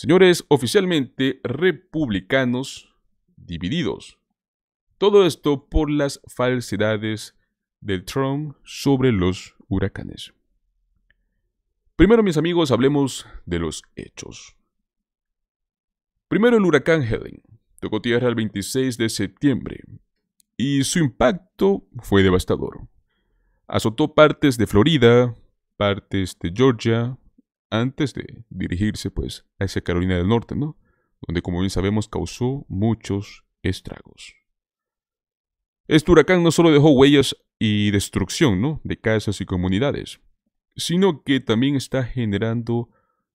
Señores, oficialmente republicanos divididos. Todo esto por las falsedades del Trump sobre los huracanes. Primero, mis amigos, hablemos de los hechos. Primero, el huracán Helen tocó tierra el 26 de septiembre y su impacto fue devastador. Azotó partes de Florida, partes de Georgia, antes de dirigirse pues hacia Carolina del Norte, ¿no? Donde como bien sabemos causó muchos estragos. Este huracán no solo dejó huellas y destrucción, De casas y comunidades, sino que también está generando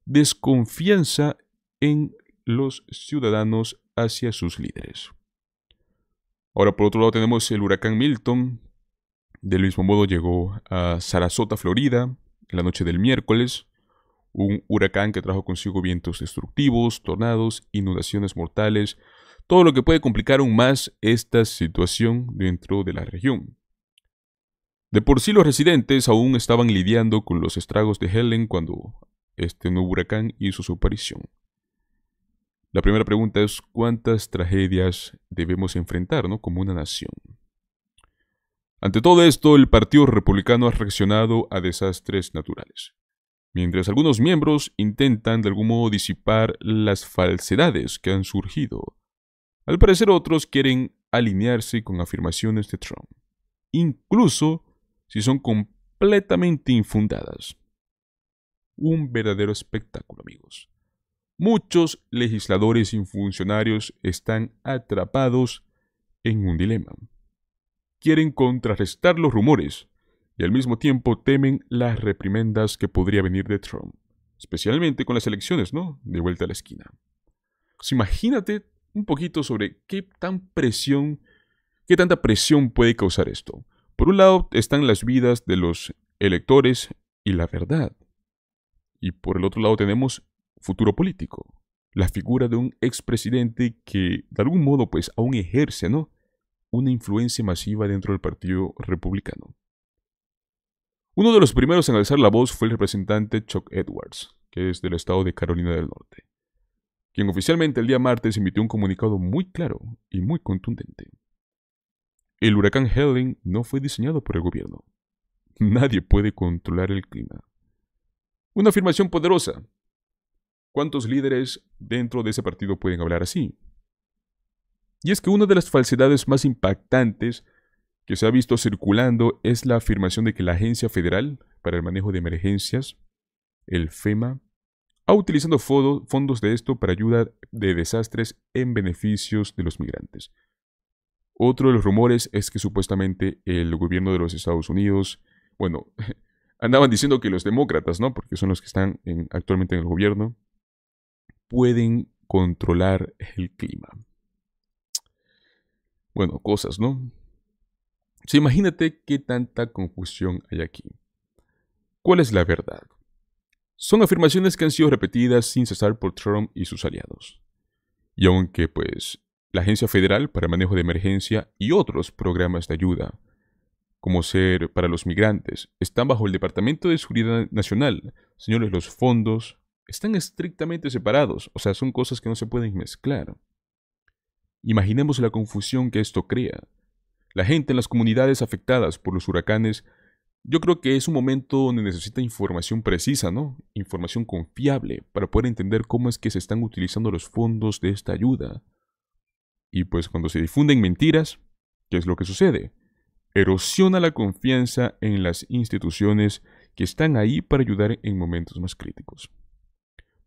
desconfianza en los ciudadanos hacia sus líderes. Ahora, por otro lado, tenemos el huracán Milton. Del mismo modo llegó a Sarasota, Florida, la noche del miércoles, un huracán que trajo consigo vientos destructivos, tornados, inundaciones mortales, todo lo que puede complicar aún más esta situación dentro de la región. De por sí los residentes aún estaban lidiando con los estragos de Helen cuando este nuevo huracán hizo su aparición. La primera pregunta es cuántas tragedias debemos enfrentar ¿no? como una nación. Ante todo esto, el Partido Republicano ha reaccionado a desastres naturales mientras algunos miembros intentan de algún modo disipar las falsedades que han surgido. Al parecer otros quieren alinearse con afirmaciones de Trump, incluso si son completamente infundadas. Un verdadero espectáculo, amigos. Muchos legisladores y funcionarios están atrapados en un dilema. Quieren contrarrestar los rumores, y al mismo tiempo temen las reprimendas que podría venir de Trump, especialmente con las elecciones, ¿no? De vuelta a la esquina. Pues imagínate un poquito sobre qué tan presión, qué tanta presión puede causar esto. Por un lado están las vidas de los electores y la verdad. Y por el otro lado tenemos futuro político, la figura de un expresidente que de algún modo pues aún ejerce, ¿no? Una influencia masiva dentro del Partido Republicano. Uno de los primeros en alzar la voz fue el representante Chuck Edwards, que es del estado de Carolina del Norte, quien oficialmente el día martes emitió un comunicado muy claro y muy contundente. El huracán Helen no fue diseñado por el gobierno. Nadie puede controlar el clima. Una afirmación poderosa. ¿Cuántos líderes dentro de ese partido pueden hablar así? Y es que una de las falsedades más impactantes que se ha visto circulando es la afirmación de que la Agencia Federal para el Manejo de Emergencias, el FEMA, ha utilizado fondos de esto para ayuda de desastres en beneficios de los migrantes. Otro de los rumores es que supuestamente el gobierno de los Estados Unidos, bueno, andaban diciendo que los demócratas, ¿no? Porque son los que están actualmente en el gobierno, pueden controlar el clima. Bueno, cosas, ¿no? imagínate qué tanta confusión hay aquí. ¿Cuál es la verdad? Son afirmaciones que han sido repetidas sin cesar por Trump y sus aliados. Y aunque, pues, la Agencia Federal para Manejo de Emergencia y otros programas de ayuda, como ser para los migrantes, están bajo el Departamento de Seguridad Nacional, señores, los fondos están estrictamente separados, o sea, son cosas que no se pueden mezclar. Imaginemos la confusión que esto crea la gente en las comunidades afectadas por los huracanes, yo creo que es un momento donde necesita información precisa, ¿no? Información confiable para poder entender cómo es que se están utilizando los fondos de esta ayuda. Y pues cuando se difunden mentiras, ¿qué es lo que sucede? Erosiona la confianza en las instituciones que están ahí para ayudar en momentos más críticos.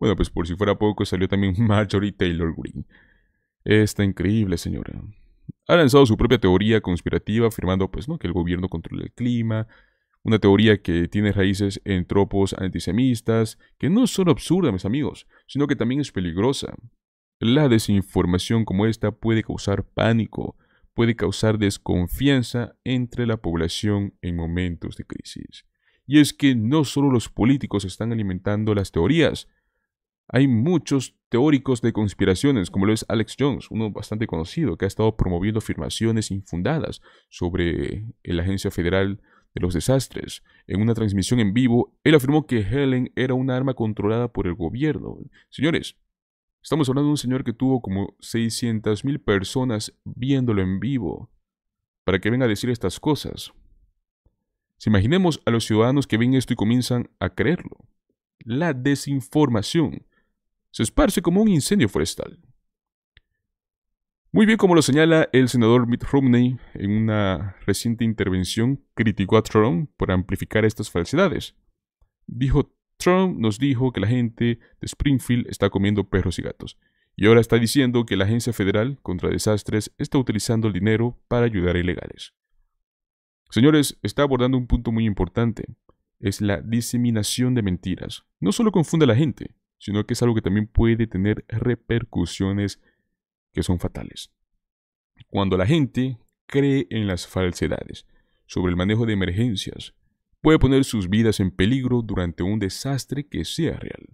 Bueno, pues por si fuera poco salió también Marjorie Taylor Green. Está increíble señora ha lanzado su propia teoría conspirativa afirmando pues, ¿no? que el gobierno controla el clima, una teoría que tiene raíces en tropos antisemistas, que no es absurda, mis amigos, sino que también es peligrosa. La desinformación como esta puede causar pánico, puede causar desconfianza entre la población en momentos de crisis. Y es que no solo los políticos están alimentando las teorías, hay muchos teóricos de conspiraciones, como lo es Alex Jones, uno bastante conocido, que ha estado promoviendo afirmaciones infundadas sobre la Agencia Federal de los Desastres. En una transmisión en vivo, él afirmó que Helen era un arma controlada por el gobierno. Señores, estamos hablando de un señor que tuvo como 600.000 personas viéndolo en vivo para que venga a decir estas cosas. Si imaginemos a los ciudadanos que ven esto y comienzan a creerlo. La desinformación se esparce como un incendio forestal. Muy bien, como lo señala el senador Mitt Romney en una reciente intervención, criticó a Trump por amplificar estas falsedades. Dijo, Trump nos dijo que la gente de Springfield está comiendo perros y gatos, y ahora está diciendo que la Agencia Federal contra Desastres está utilizando el dinero para ayudar a ilegales. Señores, está abordando un punto muy importante. Es la diseminación de mentiras. No solo confunde a la gente, sino que es algo que también puede tener repercusiones que son fatales. Cuando la gente cree en las falsedades sobre el manejo de emergencias, puede poner sus vidas en peligro durante un desastre que sea real.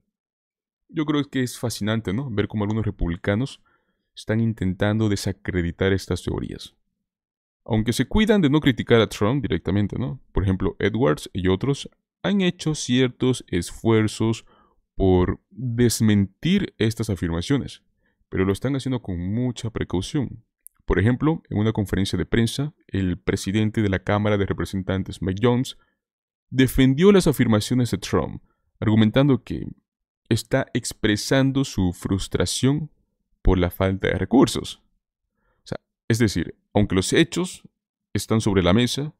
Yo creo que es fascinante, ¿no? Ver cómo algunos republicanos están intentando desacreditar estas teorías. Aunque se cuidan de no criticar a Trump directamente, ¿no? Por ejemplo, Edwards y otros han hecho ciertos esfuerzos por desmentir estas afirmaciones, pero lo están haciendo con mucha precaución. Por ejemplo, en una conferencia de prensa, el presidente de la Cámara de Representantes, Mike Jones, defendió las afirmaciones de Trump, argumentando que está expresando su frustración por la falta de recursos. es decir, aunque los hechos están sobre la mesa,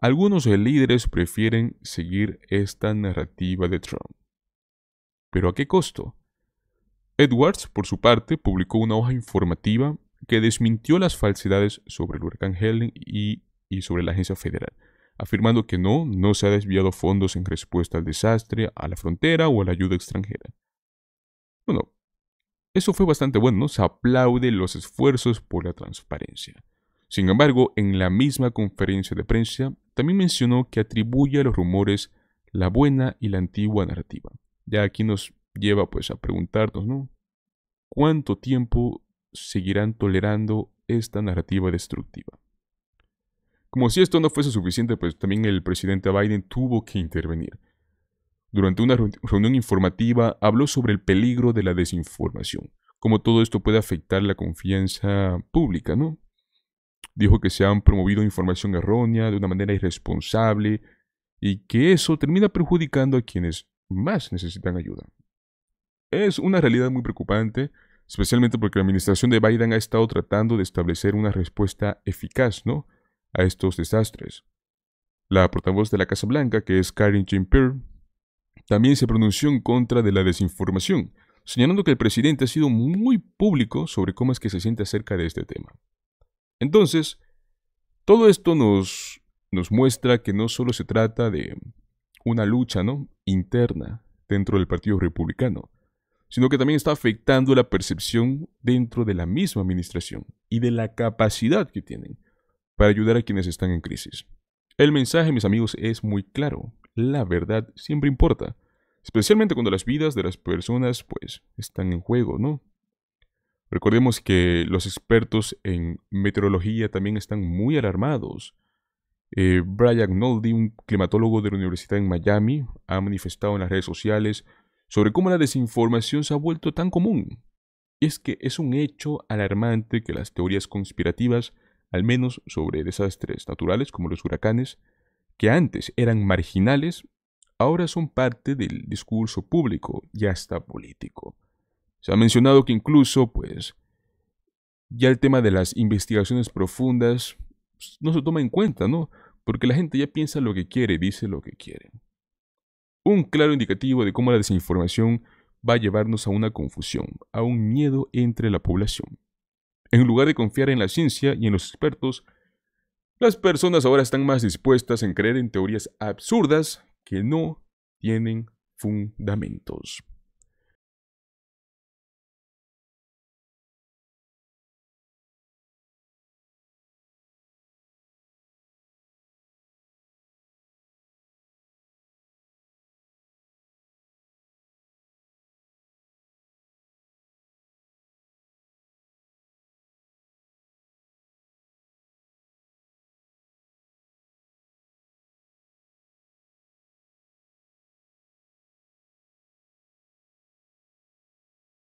algunos líderes prefieren seguir esta narrativa de Trump. ¿Pero a qué costo? Edwards, por su parte, publicó una hoja informativa que desmintió las falsedades sobre el huracán Helen y, sobre la agencia federal, afirmando que no, no se ha desviado fondos en respuesta al desastre, a la frontera o a la ayuda extranjera. Bueno, eso fue bastante bueno, se aplaude los esfuerzos por la transparencia. Sin embargo, en la misma conferencia de prensa, también mencionó que atribuye a los rumores la buena y la antigua narrativa, ya aquí nos lleva pues a preguntarnos, ¿no? ¿Cuánto tiempo seguirán tolerando esta narrativa destructiva? Como si esto no fuese suficiente, pues también el presidente Biden tuvo que intervenir. Durante una reunión informativa habló sobre el peligro de la desinformación, cómo todo esto puede afectar la confianza pública, ¿no? Dijo que se han promovido información errónea de una manera irresponsable y que eso termina perjudicando a quienes más necesitan ayuda. Es una realidad muy preocupante, especialmente porque la administración de Biden ha estado tratando de establecer una respuesta eficaz ¿no? a estos desastres. La portavoz de la Casa Blanca, que es Karen Jean Pierre, también se pronunció en contra de la desinformación, señalando que el presidente ha sido muy público sobre cómo es que se siente acerca de este tema. Entonces, todo esto nos, nos muestra que no solo se trata de una lucha ¿no? interna dentro del Partido Republicano, sino que también está afectando la percepción dentro de la misma administración y de la capacidad que tienen para ayudar a quienes están en crisis. El mensaje, mis amigos, es muy claro. La verdad siempre importa, especialmente cuando las vidas de las personas pues están en juego, ¿no? Recordemos que los expertos en meteorología también están muy alarmados eh, Brian Noldy, un climatólogo de la Universidad en Miami, ha manifestado en las redes sociales sobre cómo la desinformación se ha vuelto tan común. Y es que es un hecho alarmante que las teorías conspirativas, al menos sobre desastres naturales como los huracanes, que antes eran marginales, ahora son parte del discurso público y hasta político. Se ha mencionado que incluso, pues, ya el tema de las investigaciones profundas pues, no se toma en cuenta, ¿no? porque la gente ya piensa lo que quiere dice lo que quiere. Un claro indicativo de cómo la desinformación va a llevarnos a una confusión, a un miedo entre la población. En lugar de confiar en la ciencia y en los expertos, las personas ahora están más dispuestas en creer en teorías absurdas que no tienen fundamentos.